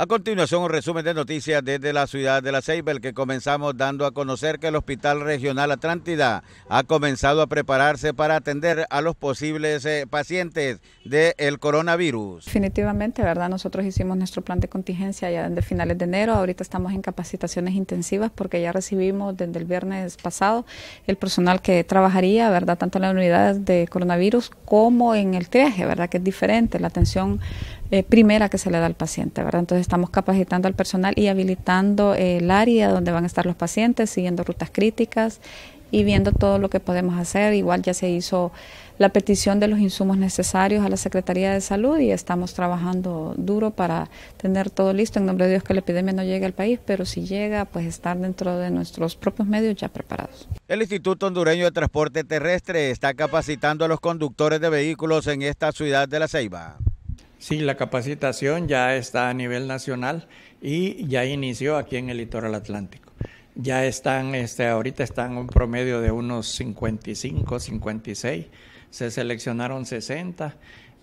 A continuación, un resumen de noticias desde la ciudad de La Ceiba, que comenzamos dando a conocer que el Hospital Regional Atlántida ha comenzado a prepararse para atender a los posibles eh, pacientes del coronavirus. Definitivamente, ¿verdad? Nosotros hicimos nuestro plan de contingencia ya desde finales de enero. Ahorita estamos en capacitaciones intensivas porque ya recibimos desde el viernes pasado el personal que trabajaría, ¿verdad? Tanto en la unidad de coronavirus como en el triaje, ¿verdad? Que es diferente. La atención eh, primera que se le da al paciente, ¿verdad? Entonces estamos capacitando al personal y habilitando el área donde van a estar los pacientes, siguiendo rutas críticas y viendo todo lo que podemos hacer. Igual ya se hizo la petición de los insumos necesarios a la Secretaría de Salud y estamos trabajando duro para tener todo listo. En nombre de Dios que la epidemia no llegue al país, pero si llega, pues estar dentro de nuestros propios medios ya preparados. El Instituto Hondureño de Transporte Terrestre está capacitando a los conductores de vehículos en esta ciudad de La Ceiba. Sí, la capacitación ya está a nivel nacional y ya inició aquí en el litoral atlántico. Ya están, este, ahorita están un promedio de unos 55, 56, se seleccionaron 60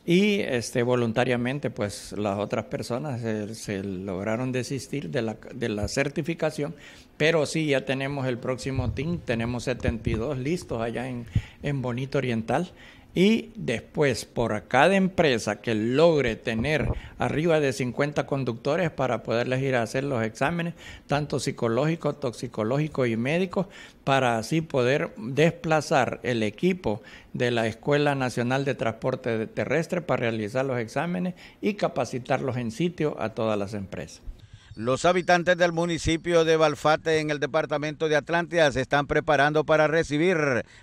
y este, voluntariamente pues las otras personas se, lograron desistir de la, certificación, pero sí, ya tenemos el próximo team, tenemos 72 listos allá en, en Bonito Oriental y después, por cada empresa que logre tener arriba de 50 conductores para poderles ir a hacer los exámenes, tanto psicológicos, toxicológicos y médicos, para así poder desplazar el equipo de la Escuela Nacional de Transporte Terrestre para realizar los exámenes y capacitarlos en sitio a todas las empresas. Los habitantes del municipio de Balfate en el departamento de Atlántida se están preparando para recibir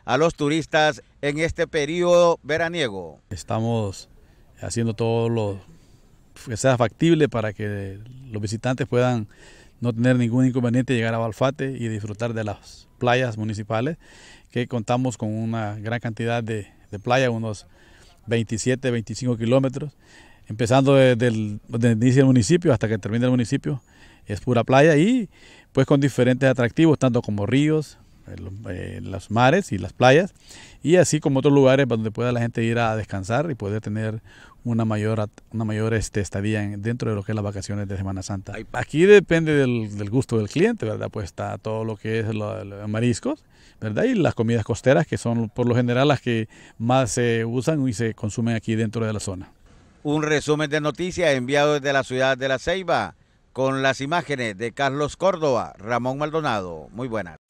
a los turistas en este periodo veraniego. Estamos haciendo todo lo que sea factible para que los visitantes puedan no tener ningún inconveniente llegar a Balfate y disfrutar de las playas municipales, que contamos con una gran cantidad de, de playas, unos 27, 25 kilómetros empezando desde el, desde el, inicio del municipio hasta que termina el municipio, es pura playa y pues con diferentes atractivos, tanto como ríos, eh, eh, los mares y las playas, y así como otros lugares donde pueda la gente ir a descansar y poder tener una mayor, una mayor este, estadía dentro de lo que es las vacaciones de Semana Santa. Aquí depende del, gusto del cliente, ¿verdad? Pues está todo lo que es los mariscos, ¿verdad? Y las comidas costeras, que son por lo general las que más se usan y se consumen aquí dentro de la zona un resumen de noticias enviado desde la ciudad de La Ceiba con las imágenes de Carlos Córdoba, Ramón Maldonado. Muy buenas.